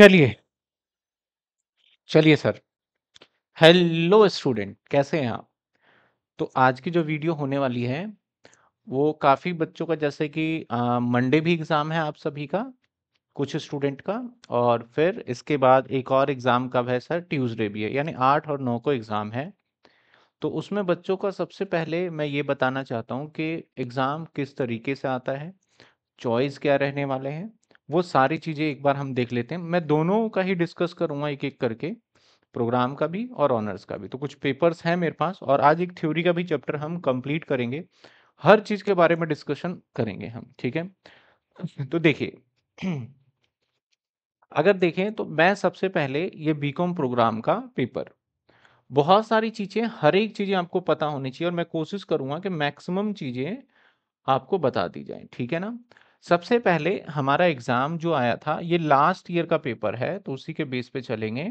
चलिए चलिए sir hello student कैसे हैं आप तो आज की जो वीडियो होने वाली है वो काफ़ी बच्चों का जैसे कि मंडे भी एग्ज़ाम है आप सभी का कुछ स्टूडेंट का और फिर इसके बाद एक और एग्ज़ाम कब है सर ट्यूसडे भी है यानी आठ और नौ को एग्ज़ाम है तो उसमें बच्चों का सबसे पहले मैं ये बताना चाहता हूँ कि एग्ज़ाम किस तरीके से आता है चॉइस क्या रहने वाले हैं वो सारी चीज़ें एक बार हम देख लेते हैं मैं दोनों का ही डिस्कस करूंगा एक एक करके प्रोग्राम का भी और ऑनर्स का भी तो कुछ पेपर्स हैं मेरे पास और आज एक थ्योरी का भी चैप्टर हम कंप्लीट करेंगे हर चीज़ के बारे में डिस्कशन करेंगे हम ठीक है तो देखिए अगर देखें तो मैं सबसे पहले ये बीकॉम प्रोग्राम का पेपर बहुत सारी चीज़ें हर एक चीज़ें आपको पता होनी चाहिए और मैं कोशिश करूंगा कि मैक्सिमम चीज़ें आपको बता दी जाए ठीक है ना सबसे पहले हमारा एग्ज़ाम जो आया था ये लास्ट ईयर का पेपर है तो उसी के बेस पे चलेंगे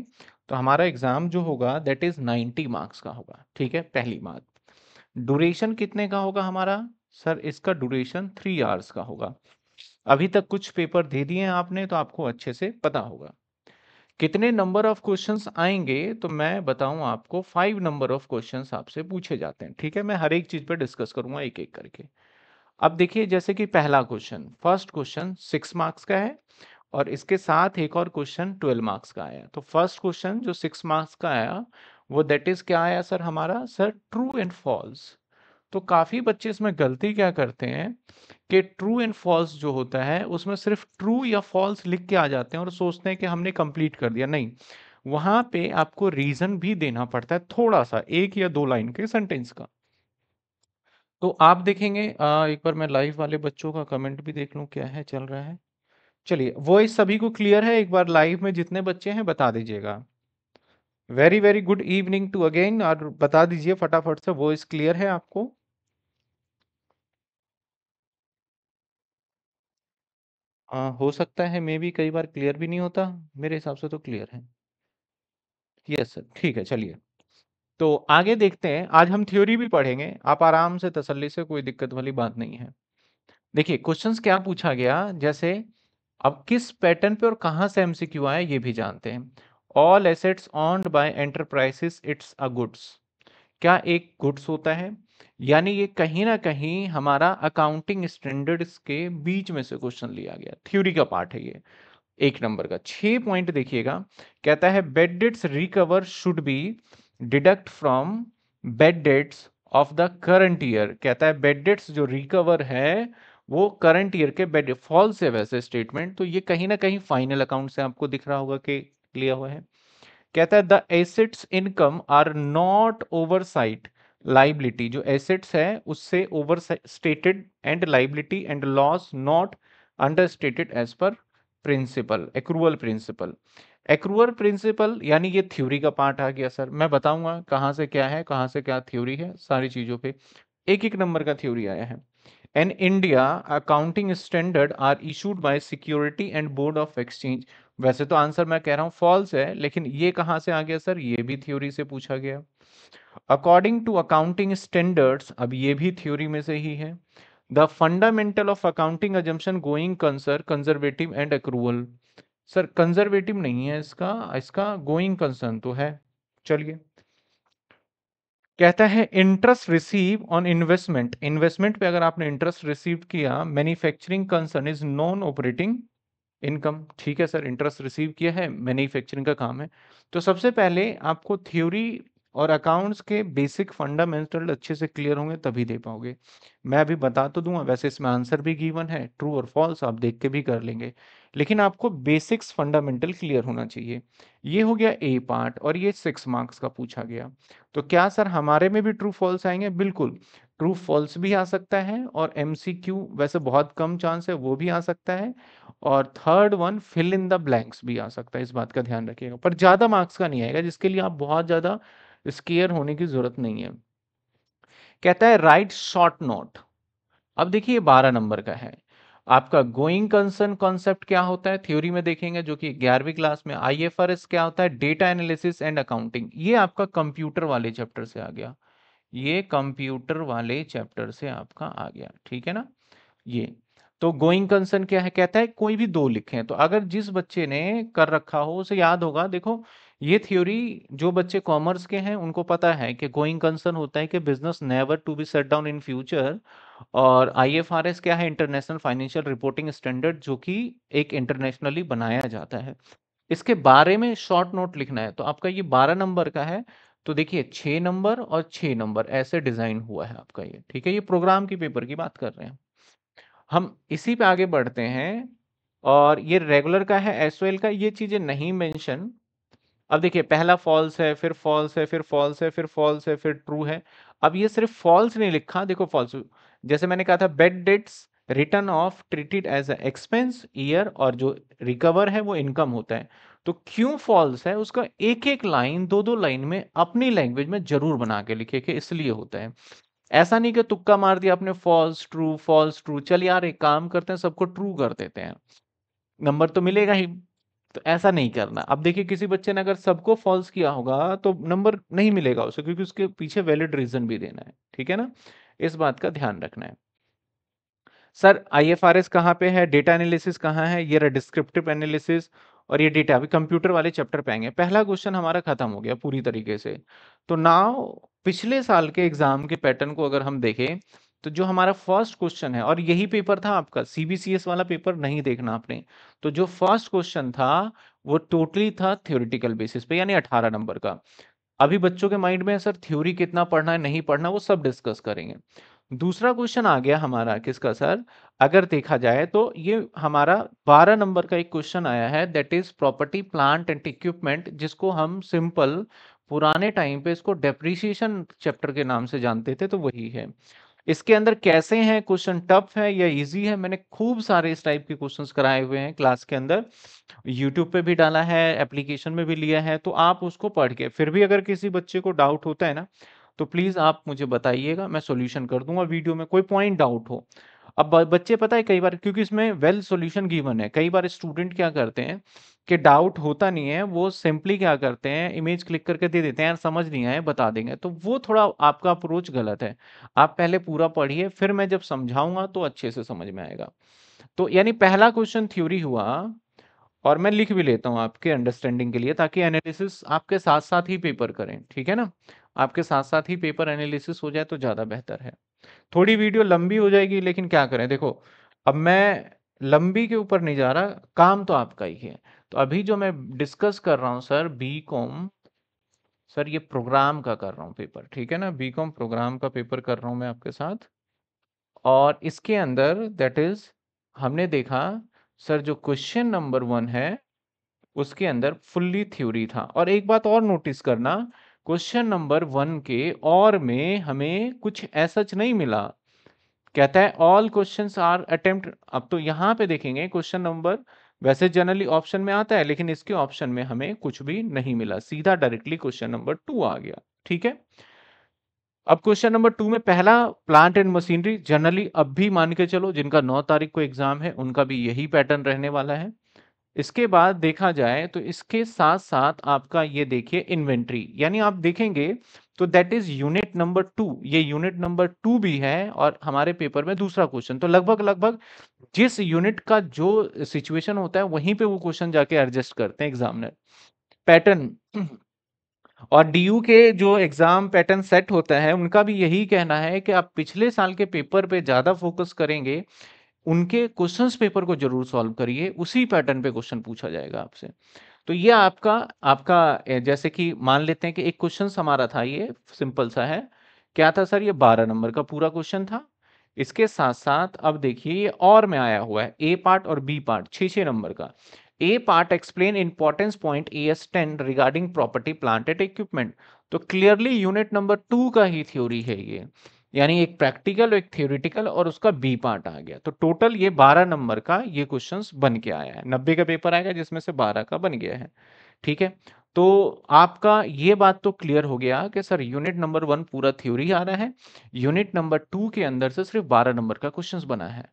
तो हमारा एग्ज़ाम जो होगा दैट इज़ 90 मार्क्स का होगा ठीक है पहली बात ड्यूरेशन कितने का होगा हमारा सर इसका ड्यूरेशन थ्री आवर्स का होगा अभी तक कुछ पेपर दे दिए हैं आपने तो आपको अच्छे से पता होगा कितने नंबर ऑफ क्वेश्चंस आएंगे तो मैं बताऊं आपको फाइव नंबर ऑफ क्वेश्चंस आपसे पूछे जाते हैं ठीक है मैं हर एक चीज़ पर डिस्कस करूंगा एक एक करके अब देखिए जैसे कि पहला question first question six marks का है और इसके साथ एक और क्वेश्चन ट्वेल्व मार्क्स का आया तो फर्स्ट क्वेश्चन जो सिक्स मार्क्स का आया वो दैट इज क्या आया सर हमारा सर ट्रू एंड फॉल्स तो काफ़ी बच्चे इसमें गलती क्या करते हैं कि ट्रू एंड फॉल्स जो होता है उसमें सिर्फ ट्रू या फॉल्स लिख के आ जाते हैं और सोचते हैं कि हमने कंप्लीट कर दिया नहीं वहां पे आपको रीज़न भी देना पड़ता है थोड़ा सा एक या दो लाइन के सेंटेंस का तो आप देखेंगे आ, एक बार मैं लाइव वाले बच्चों का कमेंट भी देख लूँ क्या है चल रहा है चलिए वो इस सभी को क्लियर है एक बार लाइव में जितने बच्चे हैं बता दीजिएगा very very good evening to again और बता दीजिए फटाफट से वॉइस क्लियर है आपको आ, हो सकता है मे भी कई बार क्लियर भी नहीं होता मेरे हिसाब से तो क्लियर है यस सर ठीक है चलिए तो आगे देखते हैं आज हम थ्योरी भी पढ़ेंगे आप आराम से तसल्ली से कोई दिक्कत वाली बात नहीं है देखिए क्वेश्चंस क्या पूछा गया जैसे अब किस पैटर्न पे और कहाँ से एमसीक्यू आए ये भी जानते हैं all assets owned by enterprises it's a goods क्या एक गुड्स होता है यानी ये कहीं ना कहीं हमारा अकाउंटिंग स्टैंडर्ड्स के बीच में से क्वेश्चन लिया गया थ्योरी का पार्ट है ये एक नंबर का छह पॉइंट देखिएगा कहता है bad debts recover should be deduct from bad debts of the current year कहता है बेड डेट्स जो रिकवर है वो करंट ईयर के बेड फॉल्स है वैसे स्टेटमेंट तो ये कहीं ना कहीं फाइनल अकाउंट से आपको दिख रहा होगा कि लिया हुआ है कहता है the assets income are not oversight liability जो एसेट्स है उससे overstated and liability and loss not understated as per principle accrual principle accrual principle यानी ये थ्योरी का पार्ट आ गया सर मैं बताऊंगा कहाँ से क्या है कहाँ से क्या थ्योरी है सारी चीज़ों पे एक एक नंबर का थ्योरी आया है an India accounting standard are issued by security and board of exchange वैसे तो आंसर मैं कह रहा हूँ फॉल्स है लेकिन ये कहाँ से आ गया सर ये भी थ्योरी से पूछा गया अकॉर्डिंग टू अकाउंटिंग स्टैंडर्ड्स अब ये भी थ्योरी में से ही है the fundamental of accounting assumption going concern conservative and accrual sir conservative नहीं है इसका इसका गोइंग कंसर्न तो है चलिए कहता है interest receive on investment investment पे अगर आपने इंटरेस्ट रिसीव किया manufacturing concern is non operating income ठीक है सर इंटरेस्ट रिसीव किया है मैन्युफैक्चरिंग का काम है तो सबसे पहले आपको थ्योरी और अकाउंट्स के बेसिक फंडामेंटल अच्छे से क्लियर होंगे तभी दे पाओगे मैं अभी बता तो दूंगा वैसे इसमें आंसर भी गिवन है ट्रू और फॉल्स आप देख के भी कर लेंगे लेकिन आपको बेसिक्स फंडामेंटल क्लियर होना चाहिए ये हो गया ए पार्ट और ये सिक्स मार्क्स का पूछा गया तो क्या सर हमारे में भी ट्रू फॉल्स आएंगे बिल्कुल ट्रू फॉल्स भी आ सकता है और एम वैसे बहुत कम चांस है वो भी आ सकता है और third one fill in the blanks भी आ सकता है इस बात का ध्यान रखिएगा पर ज़्यादा मार्क्स का नहीं आएगा जिसके लिए आप बहुत ज़्यादा स्केयर होने की जरूरत नहीं है कहता है राइट शॉर्ट नोट अब देखिए बारह नंबर का है आपका गोइंग कंसर्न कॉन्सेप्ट क्या होता है थ्योरी में देखेंगे जो कि ग्यारहवीं क्लास में आई एफ आर एस क्या होता है डेटा एनालिसिस एंड अकाउंटिंग ये आपका कंप्यूटर वाले चैप्टर से आ गया ये कंप्यूटर वाले चैप्टर से आपका आ गया ठीक है ना ये तो गोइंग कंसर्न क्या है कहता है कोई भी दो लिखे तो अगर जिस बच्चे ने कर रखा हो उसे याद होगा देखो ये थ्योरी जो बच्चे कॉमर्स के हैं उनको पता है कि गोइंग कंसर्न होता है कि business never to be set down in future और आईएफआरएस क्या है इंटरनेशनल फाइनेंशियल रिपोर्टिंग स्टैंडर्ड जो कि एक इंटरनेशनली बनाया जाता है इसके बारे में शॉर्ट नोट लिखना है तो आपका ये बारह नंबर का है तो देखिए छः नंबर और छः नंबर ऐसे डिज़ाइन हुआ है आपका ये ठीक है ये प्रोग्राम की पेपर की बात कर रहे हैं हम इसी पे आगे बढ़ते हैं और ये रेगुलर का है एस का ये चीज़ें नहीं मेंशन अब देखिए पहला फॉल्स है फिर फॉल्स है फिर फॉल्स है फिर फॉल्स है फिर ट्रू है अब ये सिर्फ फॉल्स नहीं लिखा देखो फॉल्स जैसे मैंने कहा था bad debts written off treated as expense year और जो रिकवर है वो इनकम होता है तो क्यों फॉल्स है उसका एक एक लाइन दो दो लाइन में अपनी लैंग्वेज में जरूर बना के लिखे कि इसलिए होता है ऐसा नहीं कि तुक्का मार दिया आपने फॉल्स ट्रू फॉल्स ट्रू चल यार एक काम करते हैं सबको ट्रू कर देते हैं नंबर तो मिलेगा ही तो ऐसा नहीं करना अब देखिए किसी बच्चे ने अगर सबको फॉल्स किया होगा तो नंबर नहीं मिलेगा उसे क्योंकि उसके पीछे वैलिड रीजन भी देना है ठीक है ना इस बात का ध्यान रखना है sir I F R S कहाँ पे है डेटा एनालिसिस कहाँ है ये डिस्क्रिप्टिव एनालिसिस और ये डेटा अभी कंप्यूटर वाले चैप्टर पे आएंगे पहला क्वेश्चन हमारा खत्म हो गया पूरी तरीके से तो नाव पिछले साल के एग्जाम के पैटर्न को अगर हम देखें तो जो हमारा फर्स्ट क्वेश्चन है और यही पेपर था आपका सीबीसीएस वाला पेपर नहीं देखना आपने तो जो फर्स्ट क्वेश्चन था वो टोटली था थ्योरिटिकल बेसिस पे यानी 18 नंबर का अभी बच्चों के माइंड में सर थ्योरी कितना पढ़ना है नहीं पढ़ना वो सब डिस्कस करेंगे दूसरा क्वेश्चन आ गया हमारा किसका सर अगर देखा जाए तो ये हमारा 12 नंबर का एक क्वेश्चन आया है that is property plant and equipment जिसको हम सिंपल पुराने टाइम पे इसको डेप्रिसिएशन चैप्टर के नाम से जानते थे तो वही है इसके अंदर कैसे हैं क्वेश्चन टफ है या इजी है मैंने खूब सारे इस टाइप के क्वेश्चन कराए हुए हैं क्लास के अंदर यूट्यूब पे भी डाला है एप्लीकेशन में भी लिया है तो आप उसको पढ़ के फिर भी अगर किसी बच्चे को डाउट होता है ना तो प्लीज़ आप मुझे बताइएगा मैं सोल्यूशन कर दूंगा वीडियो में कोई पॉइंट डाउट हो अब बच्चे पता है कई बार क्योंकि इसमें वेल सॉल्यूशन गिवन है कई बार स्टूडेंट क्या करते हैं कि डाउट होता नहीं है वो सिंपली क्या करते हैं इमेज क्लिक करके दे देते हैं यार समझ नहीं आए बता देंगे तो वो थोड़ा आपका अप्रोच गलत है आप पहले पूरा पढ़िए फिर मैं जब समझाऊंगा तो अच्छे से समझ में आएगा तो यानी पहला क्वेश्चन थ्योरी हुआ और मैं लिख भी लेता हूँ आपके अंडरस्टैंडिंग के लिए ताकि एनालिसिस आपके साथ साथ ही पेपर करें ठीक है ना आपके साथ साथ ही पेपर एनालिसिस हो जाए तो ज़्यादा बेहतर है थोड़ी वीडियो लंबी हो जाएगी लेकिन क्या करें देखो अब मैं लंबी के ऊपर नहीं जा रहा काम तो आपका ही है तो अभी जो मैं डिस्कस कर रहा हूँ सर बी कॉम सर ये प्रोग्राम का कर रहा हूँ पेपर ठीक है ना बी कॉम प्रोग्राम का पेपर कर रहा हूँ मैं आपके साथ और इसके अंदर दैट इज हमने देखा सर जो क्वेश्चन नंबर वन है उसके अंदर फुल्ली थ्योरी था और एक बात और नोटिस करना क्वेश्चन नंबर वन के और में हमें कुछ ऐसा नहीं मिला कहता है ऑल क्वेश्चन आर अटेम्प्ट अब तो यहाँ पे देखेंगे क्वेश्चन नंबर वैसे जनरली ऑप्शन में आता है लेकिन इसके ऑप्शन में हमें कुछ भी नहीं मिला सीधा डायरेक्टली क्वेश्चन नंबर टू आ गया ठीक है अब क्वेश्चन नंबर टू में पहला प्लांट एंड मशीनरी जनरली अब भी मान के चलो जिनका नौ तारीख को एग्जाम है उनका भी यही पैटर्न रहने वाला है इसके बाद देखा जाए तो इसके साथ साथ आपका ये देखिए इन्वेंट्री यानी आप देखेंगे तो that is unit number two ये यूनिट नंबर टू भी है और हमारे पेपर में दूसरा क्वेश्चन तो लगभग लगभग जिस यूनिट का जो सिचुएशन होता है वहीं पे वो क्वेश्चन जाके एडजस्ट करते हैं एग्जामिनर पैटर्न और डीयू के जो एग्जाम पैटर्न सेट होता है उनका भी यही कहना है कि आप पिछले साल के पेपर पे ज्यादा फोकस करेंगे उनके क्वेश्चंस पेपर को जरूर सॉल्व करिए उसी पैटर्न पे क्वेश्चन पूछा जाएगा आपसे तो ये आपका आपका जैसे कि मान लेते हैं कि एक क्वेश्चन हमारा था ये सिंपल सा है क्या था सर ये बारह नंबर का पूरा क्वेश्चन था इसके साथ साथ अब देखिए ये और में आया हुआ है ए पार्ट और बी पार्ट छः छः नंबर का A part explain importance point A S ten regarding property planted equipment तो क्लियरली यूनिट नंबर टू का ही थ्योरी है ये यानी एक प्रैक्टिकल एक थियोरिटिकल और उसका बी पार्ट आ गया तो टोटल ये बारह नंबर का ये क्वेश्चन बन के आया है नब्बे का पेपर आएगा जिसमें से बारह का बन गया है ठीक है तो आपका ये बात तो क्लियर हो गया कि सर यूनिट नंबर वन पूरा थ्योरी आ रहा है यूनिट नंबर टू के अंदर से सिर्फ बारह नंबर का क्वेश्चंस बना है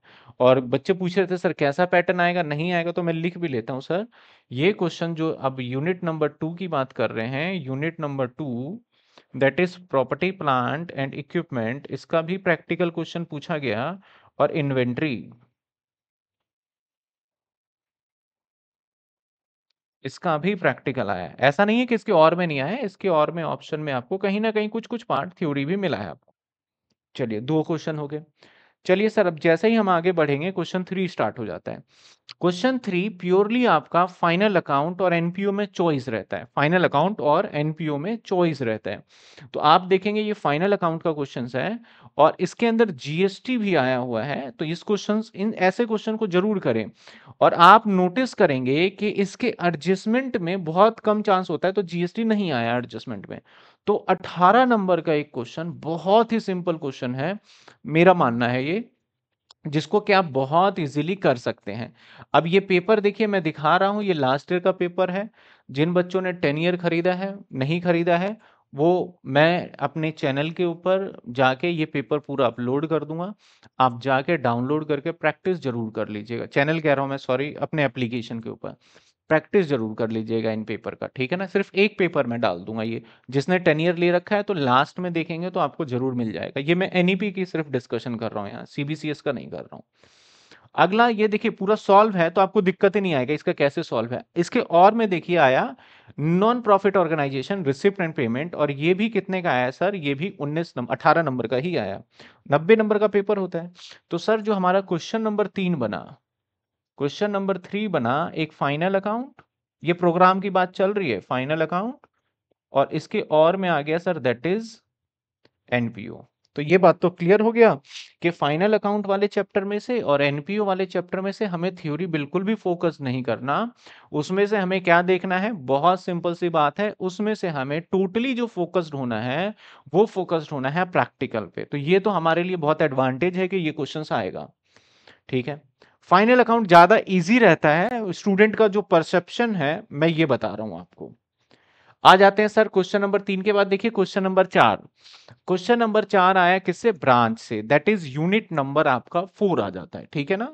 और बच्चे पूछ रहे थे सर कैसा पैटर्न आएगा नहीं आएगा तो मैं लिख भी लेता हूँ सर ये क्वेश्चन जो अब यूनिट नंबर टू की बात कर रहे हैं unit number two that is property plant and equipment इसका भी प्रैक्टिकल क्वेश्चन पूछा गया और इन्वेंट्री इसका भी प्रैक्टिकल आया ऐसा नहीं है कि इसके और में नहीं आया इसके और में ऑप्शन में आपको कहीं ना कहीं कुछ कुछ पार्ट थ्योरी भी मिला है आपको चलिए दो क्वेश्चन हो गए चलिए सर अब जैसे ही हम आगे बढ़ेंगे क्वेश्चन थ्री स्टार्ट हो जाता है क्वेश्चन थ्री प्योरली आपका फाइनल अकाउंट और एनपीओ में चॉइस रहता है फाइनल अकाउंट और एनपीओ में चॉइस रहता है तो आप देखेंगे ये फाइनल अकाउंट का क्वेश्चन है और इसके अंदर जीएसटी भी आया हुआ है तो इस क्वेश्चन इन ऐसे क्वेश्चन को जरूर करें और आप नोटिस करेंगे कि इसके एडजस्टमेंट में बहुत कम चांस होता है तो जीएसटी नहीं आया एडजस्टमेंट में तो 18 नंबर का एक क्वेश्चन बहुत ही सिंपल क्वेश्चन है मेरा मानना है ये जिसको कि आप बहुत इजीली कर सकते हैं अब ये पेपर देखिए मैं दिखा रहा हूँ ये लास्ट ईयर का पेपर है जिन बच्चों ने टेन ईयर खरीदा है नहीं खरीदा है वो मैं अपने चैनल के ऊपर जाके ये पेपर पूरा अपलोड कर दूंगा आप जाके डाउनलोड करके प्रैक्टिस जरूर कर लीजिएगा चैनल कह रहा हूँ मैं सॉरी अपने एप्लीकेशन के ऊपर प्रैक्टिस जरूर कर लीजिएगा इन पेपर का ठीक है ना सिर्फ एक पेपर में डाल दूंगा ये जिसने टेन ईयर ले रखा है तो लास्ट में देखेंगे तो आपको जरूर मिल जाएगा ये मैं एनईपी की सिर्फ डिस्कशन कर रहा हूँ यहाँ सीबीसीएस का नहीं कर रहा हूँ अगला ये देखिए पूरा सॉल्व है तो आपको दिक्कत ही नहीं आएगा इसका कैसे सॉल्व है इसके और में देखिए आया non profit organisation receipt and payment और ये भी कितने का आया सर ये भी 19 नंबर अठारह नंबर का ही आया 90 नंबर का पेपर होता है तो सर जो हमारा क्वेश्चन नंबर तीन बना क्वेश्चन नंबर थ्री बना एक फाइनल अकाउंट ये प्रोग्राम की बात चल रही है फाइनल अकाउंट और इसके और में आ गया सर दैट इज एनपीओ तो ये बात तो क्लियर हो गया कि फाइनल अकाउंट वाले चैप्टर में से और एनपीओ वाले चैप्टर में से हमें थ्योरी बिल्कुल भी फोकस नहीं करना उसमें से हमें क्या देखना है बहुत सिंपल सी बात है उसमें से हमें टोटली जो फोकस्ड होना है वो फोकस्ड होना है प्रैक्टिकल पे तो ये तो हमारे लिए बहुत एडवांटेज है कि ये क्वेश्चन आएगा ठीक है फाइनल अकाउंट ज़्यादा इजी रहता है स्टूडेंट का जो परसेप्शन है मैं ये बता रहा हूं आपको आ जाते हैं सर क्वेश्चन नंबर तीन के बाद देखिए क्वेश्चन नंबर चार क्वेश्चन नंबर चार आया किससे ब्रांच से दैट इज यूनिट नंबर आपका फोर आ जाता है ठीक है ना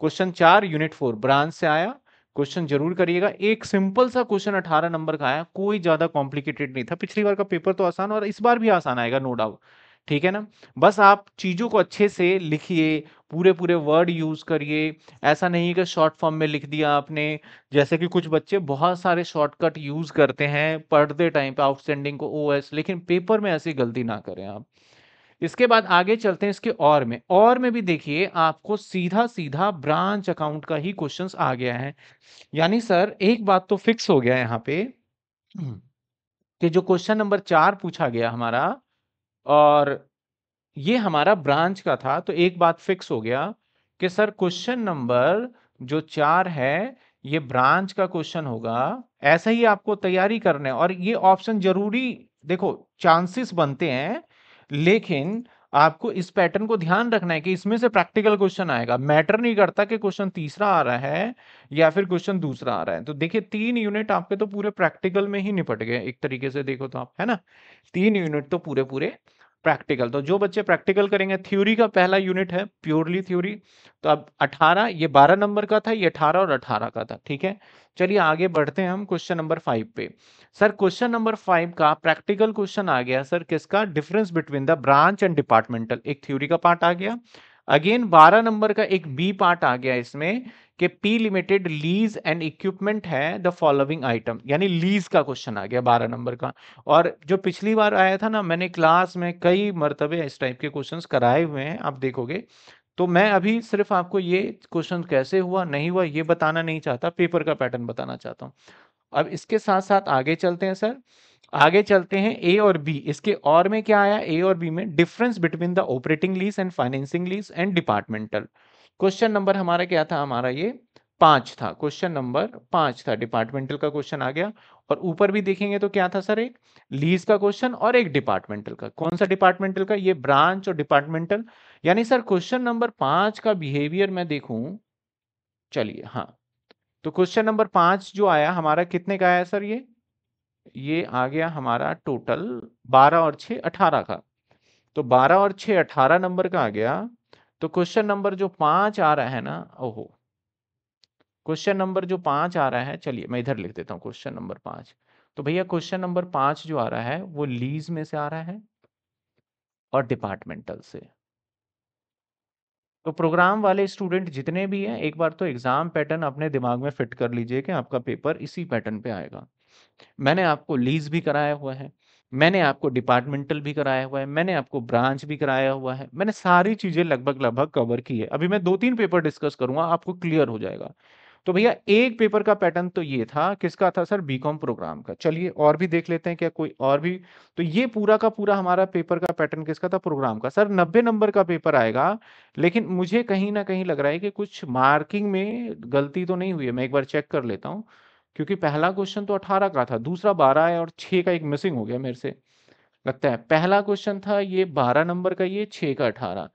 क्वेश्चन चार यूनिट फोर ब्रांच से आया क्वेश्चन जरूर करिएगा एक सिंपल सा क्वेश्चन अठारह नंबर का आया कोई ज्यादा कॉम्प्लिकेटेड नहीं था पिछली बार का पेपर तो आसान और इस बार भी आसान आएगा नो डाउट ठीक है ना बस आप चीज़ों को अच्छे से लिखिए पूरे पूरे वर्ड यूज़ करिए ऐसा नहीं कि शॉर्ट फॉर्म में लिख दिया आपने जैसे कि कुछ बच्चे बहुत सारे शॉर्टकट यूज़ करते हैं पढ़ते टाइम पे आउटस्टैंडिंग को ओ एस लेकिन पेपर में ऐसी गलती ना करें आप इसके बाद आगे चलते हैं इसके और में और में भी देखिए आपको सीधा सीधा ब्रांच अकाउंट का ही क्वेश्चन आ गया है यानी सर एक बात तो फिक्स हो गया यहाँ पे कि जो क्वेश्चन नंबर चार पूछा गया हमारा और ये हमारा ब्रांच का था तो एक बात फिक्स हो गया कि सर क्वेश्चन नंबर जो चार है ये ब्रांच का क्वेश्चन होगा ऐसा ही आपको तैयारी करना है और ये ऑप्शन जरूरी देखो चांसेस बनते हैं लेकिन आपको इस पैटर्न को ध्यान रखना है कि इसमें से प्रैक्टिकल क्वेश्चन आएगा मैटर नहीं करता कि क्वेश्चन तीसरा आ रहा है या फिर क्वेश्चन दूसरा आ रहा है तो देखिए तीन यूनिट आपके तो पूरे प्रैक्टिकल में ही निपट गए एक तरीके से देखो तो आप है ना तीन यूनिट तो पूरे पूरे प्रैक्टिकल तो जो बच्चे प्रैक्टिकल करेंगे थ्योरी का पहला यूनिट है प्योरली थ्योरी तो अब 18 ये 12 नंबर का था ये 18 और 18 का था ठीक है चलिए आगे बढ़ते हैं हम क्वेश्चन नंबर फाइव पे सर क्वेश्चन नंबर फाइव का प्रैक्टिकल क्वेश्चन आ गया सर किसका difference between the branch and departmental एक थ्योरी का पार्ट आ गया अगेन 12 नंबर का एक बी पार्ट आ गया इसमें कि P limited lease and equipment है द फॉलोइंग आइटम यानी लीज का क्वेश्चन आ गया बारह नंबर का और जो पिछली बार आया था ना मैंने क्लास में कई मरतबे इस टाइप के क्वेश्चन कराए हुए हैं आप देखोगे तो मैं अभी सिर्फ आपको ये क्वेश्चन कैसे हुआ नहीं हुआ ये बताना नहीं चाहता पेपर का पैटर्न बताना चाहता हूँ अब इसके साथ साथ आगे चलते हैं सर आगे चलते हैं ए और बी इसके और में क्या आया ए और बी में difference between the operating lease and financing lease and departmental question number हमारा क्या था हमारा ये पांच था क्वेश्चन नंबर पांच था डिपार्टमेंटल का क्वेश्चन आ गया और ऊपर भी देखेंगे तो क्या था सर एक लीज का क्वेश्चन और एक डिपार्टमेंटल का कौन सा डिपार्टमेंटल का ये ब्रांच और डिपार्टमेंटल यानी सर क्वेश्चन नंबर पांच का बिहेवियर मैं देखूं चलिए हाँ तो क्वेश्चन नंबर पांच जो आया हमारा कितने का आया सर ये ये आ गया हमारा टोटल बारह और छ अठारह का तो बारह और छ अठारह नंबर का आ गया तो क्वेश्चन नंबर जो पांच आ रहा है ना ओहो क्वेश्चन नंबर जो पांच आ रहा है चलिए मैं इधर लिख देता हूँ क्वेश्चन नंबर पांच तो भैया क्वेश्चन नंबर पांच जो आ रहा है वो लीज में से आ रहा है और डिपार्टमेंटल से तो प्रोग्राम वाले स्टूडेंट जितने भी हैं एक बार तो एग्ज़ाम पैटर्न अपने दिमाग में फिट कर लीजिए कि आपका पेपर इसी पैटर्न पे आएगा मैंने आपको लीज भी कराया हुआ है मैंने आपको डिपार्टमेंटल भी कराया हुआ है मैंने आपको ब्रांच भी कराया हुआ है मैंने सारी चीज़ें लगभग लगभग कवर की है अभी मैं दो तीन पेपर डिस्कस करूंगा आपको क्लियर हो जाएगा तो भैया एक पेपर का पैटर्न तो ये था किसका था सर बीकॉम प्रोग्राम का चलिए और भी देख लेते हैं क्या कोई और भी तो ये पूरा का पूरा हमारा पेपर का पैटर्न किसका था प्रोग्राम का सर नब्बे नंबर का पेपर आएगा लेकिन मुझे कहीं ना कहीं लग रहा है कि कुछ मार्किंग में गलती तो नहीं हुई है मैं एक बार चेक कर लेता हूँ क्योंकि पहला क्वेश्चन तो अठारह का था दूसरा बारह है और छः का एक मिसिंग हो गया मेरे से लगता है पहला क्वेश्चन था ये बारह नंबर का ये छे का अठारह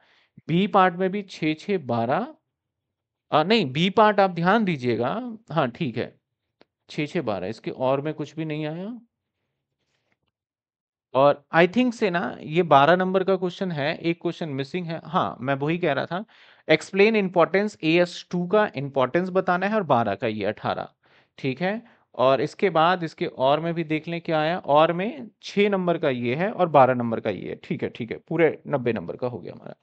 बी पार्ट में भी छः छः बारह नहीं बी पार्ट आप ध्यान दीजिएगा हाँ ठीक है छः छः बारह इसके और में कुछ भी नहीं आया और आई थिंक से ना ये बारह नंबर का क्वेश्चन है एक क्वेश्चन मिसिंग है हाँ मैं वही कह रहा था explain importance A S two का इंपॉर्टेंस बताना है और बारह का ये अठारह ठीक है और इसके बाद इसके और में भी देख लें क्या आया और में छः नंबर का ये है और बारह नंबर का ये है ठीक है ठीक है पूरे नब्बे नंबर का हो गया हमारा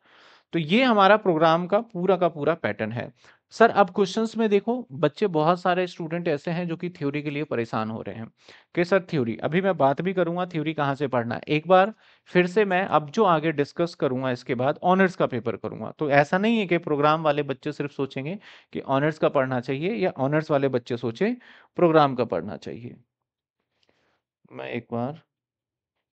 तो ये हमारा प्रोग्राम का पूरा का पूरा पैटर्न है सर अब क्वेश्चंस में देखो बच्चे बहुत सारे स्टूडेंट ऐसे हैं जो कि थ्योरी के लिए परेशान हो रहे हैं कि सर थ्योरी अभी मैं बात भी करूंगा थ्योरी कहाँ से पढ़ना है एक बार फिर से मैं अब जो आगे डिस्कस करूंगा इसके बाद ऑनर्स का पेपर करूंगा तो ऐसा नहीं है कि प्रोग्राम वाले बच्चे सिर्फ सोचेंगे कि ऑनर्स का पढ़ना चाहिए या ऑनर्स वाले बच्चे सोचें प्रोग्राम का पढ़ना चाहिए मैं एक बार